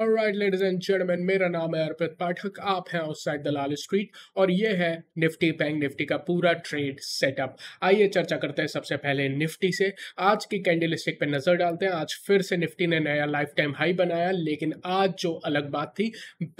right ladies and chairman मेरा नाम है अर्पित पाठक आप हैं उस साइड दलाल स्ट्रीट और ये है निफ्टी बैंक निफ्टी का पूरा ट्रेड सेटअप आइए चर्चा करते हैं सबसे पहले निफ्टी से आज की कैंडल स्टिक पर नजर डालते हैं आज फिर से निफ्टी ने नया लाइफ टाइम हाई बनाया लेकिन आज जो अलग बात थी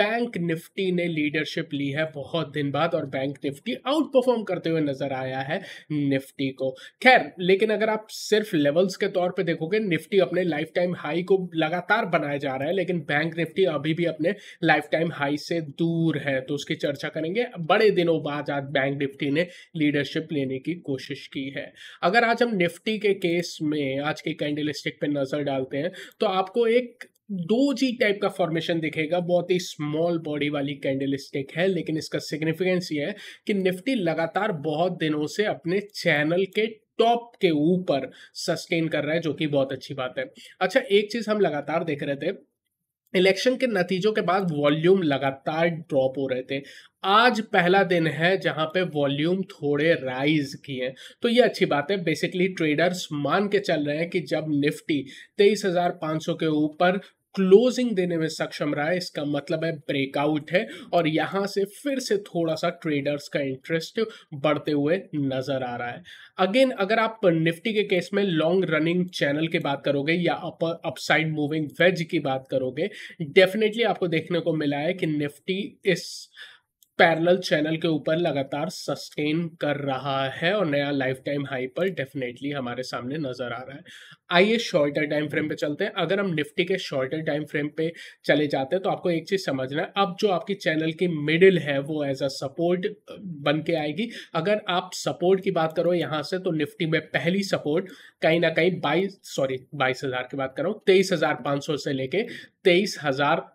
बैंक निफ्टी ने लीडरशिप ली है बहुत दिन बाद और बैंक निफ्टी आउट परफॉर्म करते हुए नजर आया है निफ्टी को खैर लेकिन अगर आप सिर्फ लेवल्स के तौर पर देखोगे निफ्टी अपने लाइफ टाइम हाई को लगातार बनाया जा रहा है लेकिन बैंक बैंक निफ्टी अभी भी अपने लाइफ टाइम हाई से दूर है तो उसकी चर्चा करेंगे बड़े दिनों बाद आज बैंक निफ्टी ने लीडरशिप लेने की कोशिश की है अगर आज हम निफ्टी के केस में आज के कैंडल स्टिक पर नज़र डालते हैं तो आपको एक दो जी टाइप का फॉर्मेशन दिखेगा बहुत ही स्मॉल बॉडी वाली कैंडल स्टिक है लेकिन इसका सिग्निफिकेंस ये है कि निफ्टी लगातार बहुत दिनों से अपने चैनल के टॉप के ऊपर सस्टेन कर रहा है जो कि बहुत अच्छी बात है अच्छा एक चीज हम लगातार देख रहे थे इलेक्शन के नतीजों के बाद वॉल्यूम लगातार ड्रॉप हो रहे थे आज पहला दिन है जहां पे वॉल्यूम थोड़े राइज किए तो ये अच्छी बात है बेसिकली ट्रेडर्स मान के चल रहे हैं कि जब निफ्टी 23,500 के ऊपर क्लोजिंग देने में सक्षम रहा है इसका मतलब है ब्रेकआउट है और यहां से फिर से थोड़ा सा ट्रेडर्स का इंटरेस्ट बढ़ते हुए नजर आ रहा है अगेन अगर आप निफ्टी के केस में लॉन्ग रनिंग चैनल की बात करोगे या अपर अपसाइड मूविंग वेज की बात करोगे डेफिनेटली आपको देखने को मिला है कि निफ्टी इस पैरेलल चैनल के ऊपर लगातार सस्टेन कर रहा है और नया लाइफ टाइम हाई पर डेफिनेटली हमारे सामने नज़र आ रहा है आइए शॉर्टर टाइम फ्रेम पे चलते हैं अगर हम निफ्टी के शॉर्टर टाइम फ्रेम पे चले जाते हैं तो आपको एक चीज़ समझना है अब जो आपकी चैनल की मिडिल है वो एज अ सपोर्ट बन के आएगी अगर आप सपोर्ट की बात करो यहाँ से तो निफ्टी में पहली सपोर्ट कहीं ना कहीं बाईस सॉरी बाईस हज़ार की बात करो तेईस हज़ार पाँच सौ से लेके तेईस हज़ार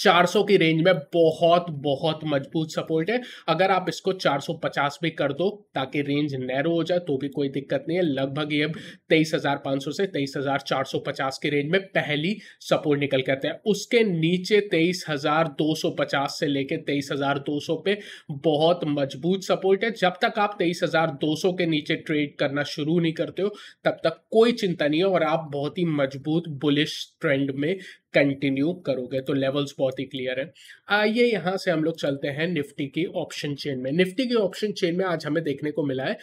400 की रेंज में बहुत बहुत मजबूत सपोर्ट है अगर आप इसको 450 भी कर दो ताकि रेंज नैरो हो जाए तो भी कोई दिक्कत नहीं है लगभग ये तेईस हजार पाँच सौ से तेईस हजार चार सौ पचास की रेंज में पहली सपोर्ट निकल करते हैं उसके नीचे तेईस हजार दो सौ पचास से लेके तेईस हजार दो सौ पे बहुत मजबूत सपोर्ट है जब तक आप तेईस हजार दो सौ के नीचे ट्रेड करना शुरू नहीं करते हो तब तक कोई चिंता नहीं है और आप बहुत ही मजबूत बुलिश ट्रेंड में कंटिन्यू करोगे तो लेवल्स बहुत ही क्लियर है आइए यहाँ से हम लोग चलते हैं निफ्टी की ऑप्शन चेन में निफ्टी की ऑप्शन चेन में आज हमें देखने को मिला है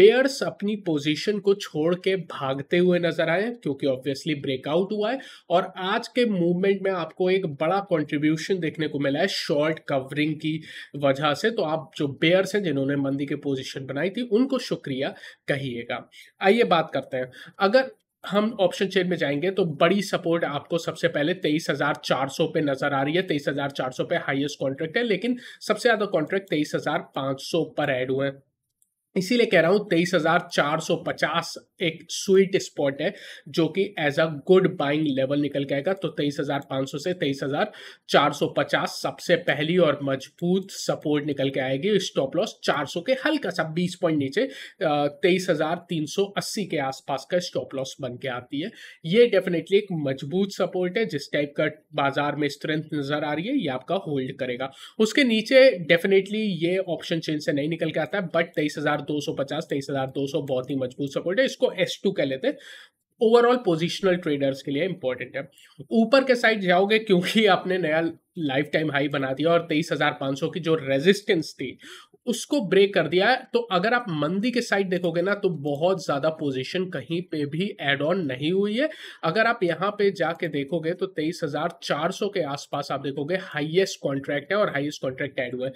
बेयर्स अपनी पोजीशन को छोड़ के भागते हुए नजर आए क्योंकि ऑब्वियसली ब्रेकआउट हुआ है और आज के मूवमेंट में आपको एक बड़ा कॉन्ट्रीब्यूशन देखने को मिला है शॉर्ट कवरिंग की वजह से तो आप जो बेयर्स हैं जिन्होंने मंदी की पोजिशन बनाई थी उनको शुक्रिया कहिएगा आइए बात करते हैं अगर हम ऑप्शन चेन में जाएंगे तो बड़ी सपोर्ट आपको सबसे पहले तेईस हजार चार सौ पे नजर आ रही है तेईस हजार चार सौ पे हाईएस्ट कॉन्ट्रैक्ट है लेकिन सबसे ज्यादा कॉन्ट्रैक्ट तेईस हजार पांच सौ पर ऐड हुए हैं इसीलिए कह रहा हूं तेईस हजार चार सौ पचास एक स्वीट स्पॉट है जो कि as a good buying level निकल के आएगा तो तेईस हजार पांच सौ से तेईस हजार चार सौ पचास सबसे पहली और मजबूत सपोर्ट निकल के आएगी स्टॉप लॉस चार सौ के हल्का सा बीस पॉइंट नीचे तेईस हजार तीन सौ अस्सी के आसपास का स्टॉप लॉस बन के आती है ये डेफिनेटली एक मजबूत सपोर्ट है जिस टाइप का बाजार में स्ट्रेंथ नजर आ रही है ये आपका होल्ड करेगा उसके नीचे डेफिनेटली ये ऑप्शन चेंज से नहीं निकल के आता है बट तेईस हजार दो सौ पचास तेईस हजार दो सौ बहुत ही मजबूत सपोर्ट है इसको एस टू कह लेते हैं ओवरऑल पोजिशनल ट्रेडर्स के लिए इंपॉर्टेंट है ऊपर के साइड जाओगे क्योंकि आपने नया लाइफ टाइम हाई बना दिया और तेईस हजार पांच सौ की जो रेजिस्टेंस थी उसको ब्रेक कर दिया तो अगर आप मंदी के साइड देखोगे ना तो बहुत ज़्यादा पोजीशन कहीं पे भी एड ऑन नहीं हुई है अगर आप यहाँ पे जाके देखोगे तो तेईस हजार चार सौ के आसपास आप देखोगे हाईएस्ट कॉन्ट्रैक्ट है और हाईएस्ट कॉन्ट्रैक्ट ऐड हुए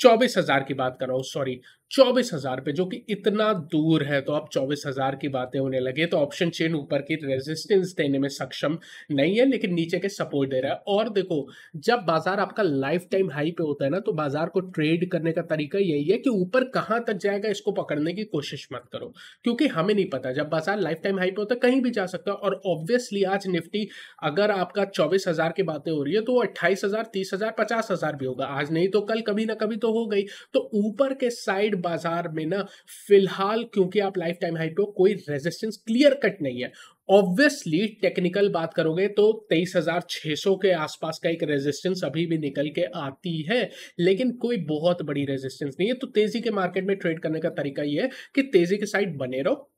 चौबीस हजार की बात कर रहा हूँ सॉरी चौबीस हजार पे जो कि इतना दूर है तो अब चौबीस हजार की बातें होने लगे तो ऑप्शन चेन ऊपर की रेजिस्टेंस देने में सक्षम नहीं है लेकिन नीचे के सपोर्ट दे रहा है और देखो जब बाजार आपका लाइफ टाइम हाई पे होता है ना तो बाजार को ट्रेड करने का तरीका यही है कि ऊपर कहां तक जाएगा इसको पकड़ने की कोशिश मत करो क्योंकि हमें नहीं पता जब बाजार लाइफ टाइम हाई पे होता है कहीं भी जा सकता है और ऑब्वियसली आज निफ्टी अगर आपका चौबीस हजार की बातें हो रही है तो वो अट्ठाईस हजार तीस हजार पचास हजार भी होगा आज नहीं तो कल कभी ना कभी तो हो गई तो ऊपर के साइड बाजार में ना फिलहाल क्योंकि आप लाइफ टाइम हाई पे कोई रेजिस्टेंस क्लियर कट नहीं है ऑब्वियसली टेक्निकल बात करोगे तो 23,600 के आसपास का एक रेजिस्टेंस अभी भी निकल के आती है लेकिन कोई बहुत बड़ी रेजिस्टेंस नहीं है तो तेजी के मार्केट में ट्रेड करने का तरीका यह है कि तेजी के साइड बने रहो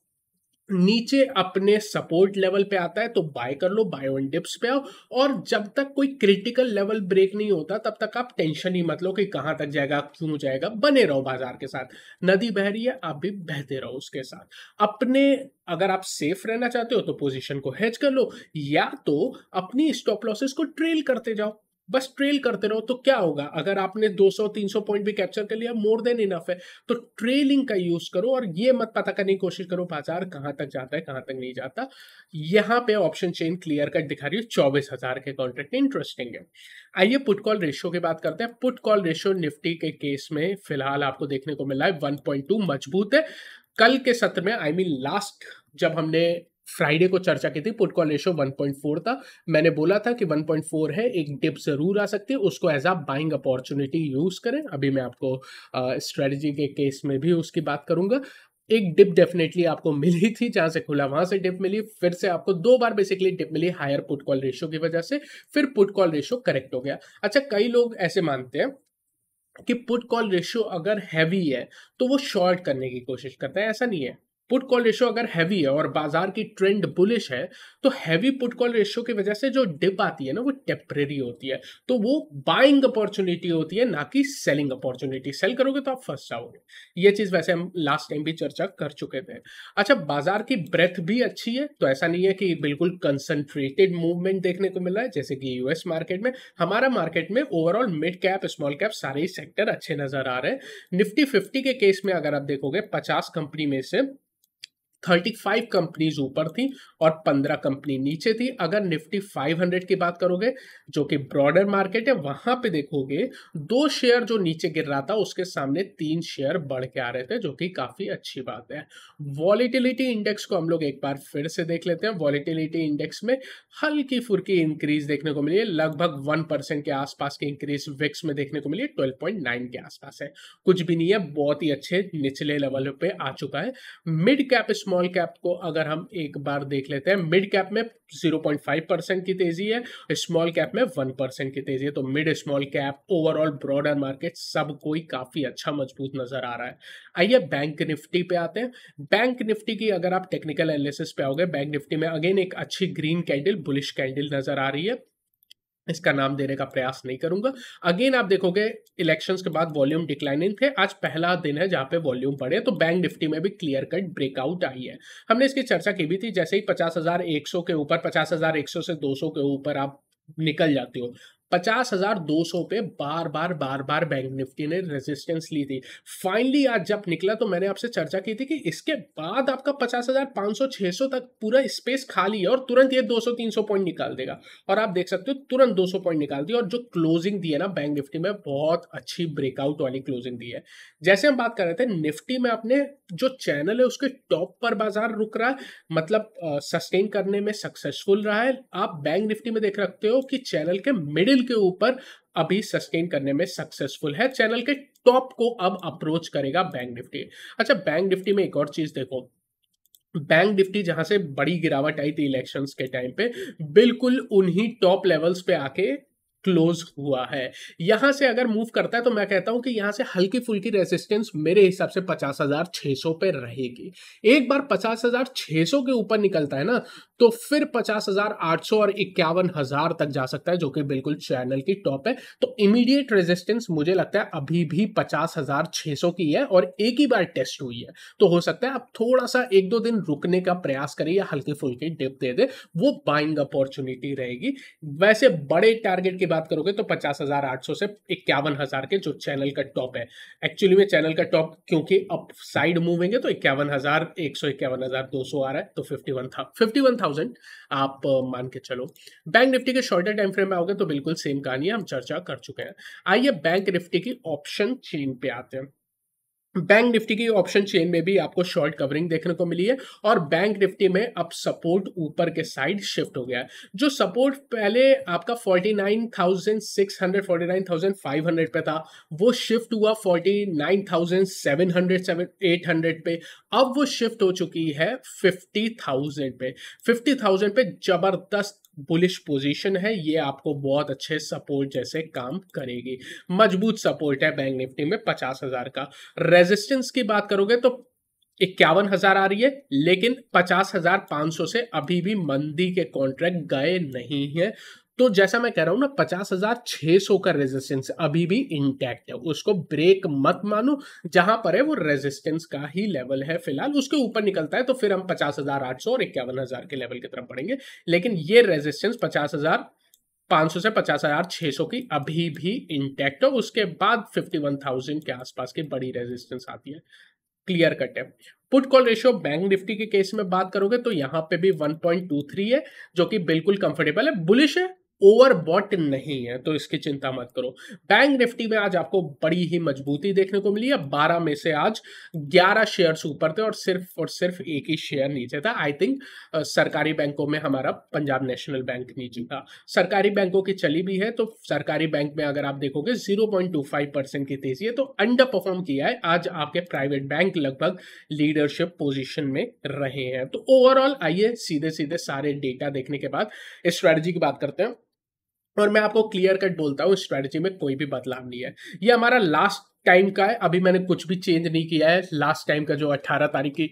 नीचे अपने सपोर्ट लेवल पे आता है तो बाय कर लो बाय ऑन डिप्स पे आओ और जब तक कोई क्रिटिकल लेवल ब्रेक नहीं होता तब तक आप टेंशन ही मत लो कि कहाँ तक जाएगा क्यों जाएगा बने रहो बाजार के साथ नदी बह रही है आप भी बहते रहो उसके साथ अपने अगर आप सेफ रहना चाहते हो तो पोजीशन को हेज कर लो या तो अपनी स्टॉप लॉसेस को ट्रेल करते जाओ बस ट्रेल करते रहो तो क्या होगा अगर आपने 200-300 पॉइंट भी कैप्चर कर लिया मोर देन इनफ है तो ट्रेलिंग का यूज करो और ये मत पता करने की कोशिश करो बाजार कहां तक जाता है कहां तक नहीं जाता यहाँ पे ऑप्शन चेन क्लियर कट दिखा रही है चौबीस हजार के कॉन्ट्रैक्ट इंटरेस्टिंग है आइए पुट कॉल रेशियो की बात करते हैं पुट कॉल रेशियो निफ्टी के केस में फिलहाल आपको देखने को मिला है वन मजबूत है कल के सत्र में आई मीन लास्ट जब हमने फ्राइडे को चर्चा की थी पुट कॉल रेशो 1.4 था मैंने बोला था कि 1.4 है एक डिप जरूर आ सकती है उसको as a buying opportunity use करें अभी मैं आपको स्ट्रेटजी के केस में भी उसकी बात करूंगा एक डिप डेफिनेटली आपको मिली थी जहां से खुला वहां से डिप मिली फिर से आपको दो बार बेसिकली डिप मिली हायर पुट कॉल रेशो की वजह से फिर पुट कॉल रेशो करेक्ट हो गया अच्छा कई लोग ऐसे मानते हैं कि पुट कॉल रेशियो अगर हैवी है तो वो शॉर्ट करने की कोशिश करता है ऐसा नहीं है पुट कॉल रेशियो अगर हैवी है और बाजार की ट्रेंड बुलिश है तो हैवी पुट कॉल रेशियो की वजह से जो डिप आती है ना वो टेम्परेरी होती है तो वो बाइंग अपॉर्चुनिटी होती है ना कि सेलिंग अपॉर्चुनिटी सेल करोगे तो आप फंस जाओगे ये चीज़ वैसे हम लास्ट टाइम भी चर्चा कर चुके थे अच्छा बाजार की ब्रेथ भी अच्छी है तो ऐसा नहीं है कि बिल्कुल कंसनट्रेटेड मूवमेंट देखने को मिला है जैसे कि यूएस मार्केट में हमारा मार्केट में overall mid cap small cap सारे ही सेक्टर अच्छे नजर आ रहे हैं निफ्टी फिफ्टी के केस में अगर आप देखोगे पचास कंपनी में से थर्टी फाइव कंपनीज ऊपर थी और पंद्रह कंपनी नीचे थी अगर निफ्टी फाइव हंड्रेड की बात करोगे जो कि ब्रॉडर मार्केट है वहां पे देखोगे दो शेयर जो नीचे गिर रहा था उसके सामने तीन शेयर बढ़ के आ रहे थे जो कि काफी अच्छी बात है वॉलिटिलिटी इंडेक्स को हम लोग एक बार फिर से देख लेते हैं वॉलिटिलिटी इंडेक्स में हल्की फुल्की इंक्रीज देखने को मिली है लगभग वन परसेंट के आसपास की इंक्रीज विक्स में देखने को मिली है ट्वेल्व पॉइंट नाइन के आसपास है कुछ भी नहीं है बहुत ही अच्छे निचले लेवल पे आ चुका है मिड कैप स्मॉल कैप को अगर हम एक बार देख लेते हैं मिड कैप में 0.5 परसेंट की तेजी है स्मॉल कैप में 1 परसेंट की तेजी है तो mid small cap overall broader market सब कोई काफी अच्छा मजबूत नजर आ रहा है आइए बैंक निफ्टी पे आते हैं बैंक निफ्टी की अगर आप टेक्निकल एनालिसिस पे आओगे बैंक निफ्टी में अगेन एक अच्छी ग्रीन कैंडल बुलिश कैंडल नजर आ रही है इसका नाम देने का प्रयास नहीं करूंगा अगेन आप देखोगे इलेक्शंस के बाद वॉल्यूम डिक्लाइनिंग थे आज पहला दिन है जहां पे वॉल्यूम बढ़े तो बैंक निफ्टी में भी क्लियर कट ब्रेकआउट आई है हमने इसकी चर्चा की भी थी जैसे ही पचास हजार एक सौ के ऊपर पचास हजार एक सौ से दो सौ के ऊपर आप निकल जाते हो पचास हजार दो सौ पे बार बार बार बार बैंक निफ्टी ने रेजिस्टेंस ली थी फाइनली आज जब निकला तो मैंने आपसे चर्चा की थी कि इसके बाद आपका पचास हजार पांच सौ छह सौ तक पूरा स्पेस खाली है और तुरंत ये दो सौ तीन सौ पॉइंट निकाल देगा और आप देख सकते हो तुरंत दो सौ पॉइंट निकाल दिया और जो क्लोजिंग दी है ना बैंक निफ्टी में बहुत अच्छी ब्रेकआउट वाली क्लोजिंग दी है जैसे हम बात कर रहे थे निफ्टी में अपने जो चैनल है उसके टॉप पर बाजार रुक रहा है मतलब सस्टेन करने में सक्सेसफुल रहा है आप बैंक निफ्टी में देख सकते हो कि चैनल के मिडिल लेवल के ऊपर अभी सस्टेन करने में सक्सेसफुल है चैनल के टॉप को अब अप्रोच करेगा बैंक निफ्टी अच्छा बैंक निफ्टी में एक और चीज देखो बैंक निफ्टी जहां से बड़ी गिरावट आई थी इलेक्शंस के टाइम पे बिल्कुल उन्हीं टॉप लेवल्स पे आके क्लोज हुआ है यहां से अगर मूव करता है तो मैं कहता हूं कि यहां से हल्की फुल्की रेजिस्टेंस मेरे हिसाब से पचास हजार छह सौ पे रहेगी एक बार पचास हजार छह सौ के ऊपर निकलता है ना तो फिर पचास हजार आठ सौ और इक्यावन हजार तक जा सकता है जो कि बिल्कुल चैनल की टॉप है तो इमीडिएट रेजिस्टेंस मुझे लगता है अभी भी पचास हजार छह सौ की है और एक ही बार टेस्ट हुई है तो हो सकता है आप थोड़ा सा एक दो दिन रुकने का प्रयास करें या हल्की फुल्की डिप दे दे वो बाइंग अपॉर्चुनिटी रहेगी वैसे बड़े टारगेट के की बात करोगे तो पचास हजार आठ सौ से इक्यावन हजार के जो चैनल का टॉप है एक्चुअली में चैनल का टॉप क्योंकि अप साइड मूविंग है तो इक्यावन हजार एक सौ इक्यावन हजार दो सौ आ रहा है तो फिफ्टी वन था फिफ्टी वन थाउजेंड आप मान के चलो बैंक निफ्टी के शॉर्टर टाइम फ्रेम में आओगे तो बिल्कुल सेम कहानी हम चर्चा कर चुके हैं आइए बैंक निफ्टी की ऑप्शन चेन पे आते हैं बैंक निफ्टी की ऑप्शन चेन में भी आपको शॉर्ट कवरिंग देखने को मिली है और बैंक निफ्टी में अब सपोर्ट ऊपर के साइड शिफ्ट हो गया है जो सपोर्ट पहले आपका 49,600 49,500 पे था वो शिफ्ट हुआ 49,700 800 पे अब वो शिफ्ट हो चुकी है 50,000 पे 50,000 पे जबरदस्त बुलिश पोजीशन है ये आपको बहुत अच्छे सपोर्ट जैसे काम करेगी मजबूत सपोर्ट है बैंक निफ्टी में पचास हजार का रेजिस्टेंस की बात करोगे तो इक्यावन हजार आ रही है लेकिन पचास हजार पांच सौ से अभी भी मंदी के कॉन्ट्रैक्ट गए नहीं है तो जैसा मैं कह रहा हूं ना पचास हजार छह सौ का रेजिस्टेंस अभी भी इंटैक्ट है उसको ब्रेक मत मानो जहां पर है वो रेजिस्टेंस का ही लेवल है फिलहाल उसके ऊपर निकलता है तो फिर हम पचास हजार आठ सौ और इक्यावन हजार के लेवल की तरफ बढ़ेंगे लेकिन ये रेजिस्टेंस पचास हजार 500 से पचास हजार छह सौ की अभी भी इंटैक्ट है उसके बाद 51,000 के आसपास की बड़ी रेजिस्टेंस आती है क्लियर कट है put call ratio bank Nifty के केस में बात करोगे तो यहां पे भी 1.23 है जो कि बिल्कुल कंफर्टेबल है बुलिश है ओवरबॉट नहीं है तो इसकी चिंता मत करो बैंक निफ्टी में आज आपको बड़ी ही मजबूती देखने को मिली है बारह में से आज ग्यारह शेयर ऊपर थे और सिर्फ और सिर्फ एक ही शेयर नीचे था आई थिंक सरकारी बैंकों में हमारा पंजाब नेशनल बैंक नीचे था सरकारी बैंकों की चली भी है तो सरकारी बैंक में अगर आप देखोगे zero point two five percent की तेजी है तो अंडर परफॉर्म किया है आज आपके प्राइवेट बैंक लगभग लीडरशिप पोजिशन में रहे हैं तो ओवरऑल आइए सीधे सीधे सारे डेटा देखने के बाद स्ट्रेटजी की बात करते हैं और मैं आपको क्लियर कट बोलता हूँ स्ट्रेटजी में कोई भी बदलाव नहीं है ये हमारा लास्ट टाइम का है अभी मैंने कुछ भी चेंज नहीं किया है लास्ट टाइम का जो 18 तारीख की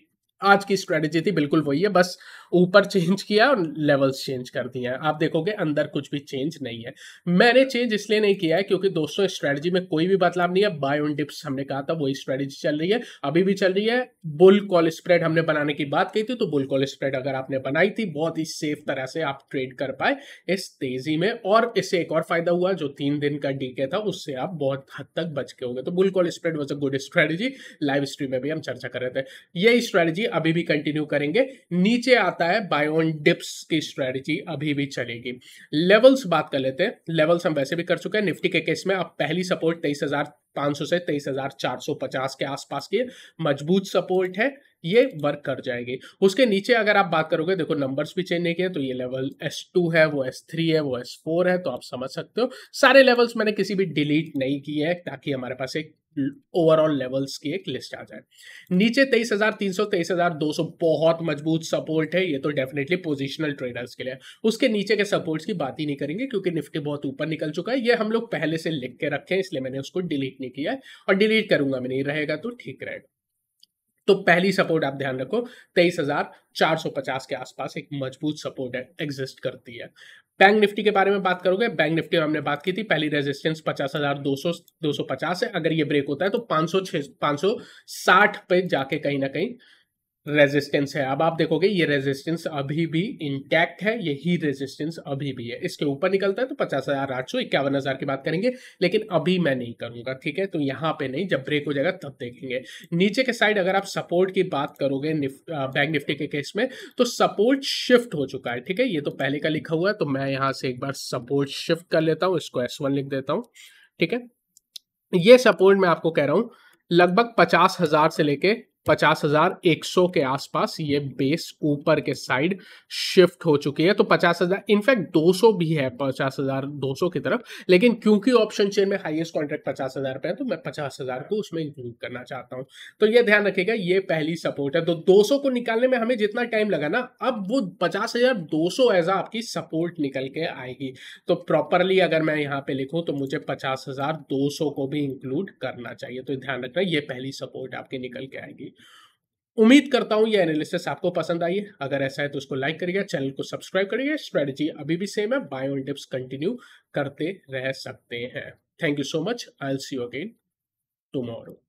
आज की स्ट्रेटेजी थी बिल्कुल वही है बस ऊपर चेंज किया और लेवल्स चेंज कर दिया आप देखोगे अंदर कुछ भी चेंज नहीं है मैंने चेंज इसलिए नहीं किया है क्योंकि दोस्तों स्ट्रेटजी में कोई भी बदलाव नहीं है बाय ऑन डिप्स हमने कहा था वही स्ट्रेटजी चल रही है अभी भी चल रही है बुल कॉल स्प्रेड हमने बनाने की बात कही थी तो बुल कॉल स्प्रेड अगर आपने बनाई थी बहुत ही सेफ तरह से आप ट्रेड कर पाए इस तेजी में और इससे एक और फायदा हुआ जो तीन दिन का डीके था उससे आप बहुत हद तक बच के हो गए तो bull call spread was a good strategy live stream में भी हम चर्चा कर रहे थे यही स्ट्रेटेजी अभी भी कंटिन्यू करेंगे नीचे आता है बायोन डिप्स की स्ट्रेटजी अभी भी चलेगी लेवल्स बात कर लेते हैं लेवल्स हम वैसे भी कर चुके हैं निफ्टी के केस में अब पहली सपोर्ट तेईस हजार पांच सौ से तेईस हजार चार सौ पचास के आसपास की मजबूत सपोर्ट है ये वर्क कर जाएगी उसके नीचे अगर आप बात करोगे देखो नंबर्स भी चेंज नहीं किए तो ये लेवल S2 है वो S3 है वो S4 है तो आप समझ सकते हो सारे लेवल्स मैंने किसी भी डिलीट नहीं किए हैं ताकि हमारे पास एक ओवरऑल लेवल्स की एक लिस्ट आ जाए नीचे तेईस हजार तीन सौ तेईस हजार दो सौ बहुत मजबूत सपोर्ट है ये तो डेफिनेटली पोजिशनल ट्रेडर्स के लिए उसके नीचे के सपोर्ट्स की बात ही नहीं करेंगे क्योंकि निफ्टी बहुत ऊपर निकल चुका है ये हम लोग पहले से लिख के रखे हैं इसलिए मैंने उसको डिलीट नहीं किया है और डिलीट करूंगा मैं नहीं रहेगा तो ठीक रहेगा तो पहली सपोर्ट आप ध्यान रखो तेईस हजार चार सौ पचास के आसपास एक मजबूत सपोर्ट एग्जिस्ट करती है बैंक निफ्टी के बारे में बात करोगे बैंक निफ्टी हमने बात की थी पहली रेजिस्टेंस पचास हजार दो सौ दो सौ पचास है अगर ये ब्रेक होता है तो पांच सौ छः पांच सौ साठ पे जाके कहीं ना कहीं रेजिस्टेंस है अब आप देखोगे ये रेजिस्टेंस अभी भी इंटैक्ट है ये ही रेजिस्टेंस अभी भी है इसके ऊपर निकलता है तो पचास हजार आठ सौ इक्यावन हजार की बात करेंगे लेकिन अभी मैं नहीं करूंगा ठीक है तो यहाँ पे नहीं जब ब्रेक हो जाएगा तब देखेंगे नीचे के साइड अगर आप सपोर्ट की बात करोगे बैंक निफ्टी के केस में तो सपोर्ट शिफ्ट हो चुका है ठीक है ये तो पहले का लिखा हुआ है तो मैं यहाँ से एक बार सपोर्ट शिफ्ट कर लेता हूँ इसको एस लिख देता हूँ ठीक है ये सपोर्ट मैं आपको कह रहा हूँ लगभग पचास हजार से लेके पचास हजार एक सौ के आसपास ये बेस ऊपर के साइड शिफ्ट हो चुकी है तो पचास हजार इनफैक्ट दो सौ भी है पचास हजार दो सौ की तरफ लेकिन क्योंकि ऑप्शन चेन में हाईएस्ट कॉन्ट्रैक्ट पचास हजार पे है तो मैं पचास हजार को उसमें इंक्लूड करना चाहता हूँ तो ये ध्यान रखेगा ये पहली सपोर्ट है तो दो सौ को निकालने में हमें जितना टाइम लगा ना अब वो पचास हजार दो सौ एज आपकी सपोर्ट निकल के आएगी तो प्रॉपरली अगर मैं यहाँ पे लिखूँ तो मुझे पचास हजार दो सौ को भी इंक्लूड करना चाहिए तो ध्यान रखना ये पहली सपोर्ट आपकी निकल के आएगी उम्मीद करता हूं ये एनालिसिस आपको पसंद आई है अगर ऐसा है तो उसको लाइक करिएगा चैनल को सब्सक्राइब करिएगा स्ट्रेटजी अभी भी सेम है बाय टिप्स कंटिन्यू करते रह सकते हैं thank you so much I'll see you again tomorrow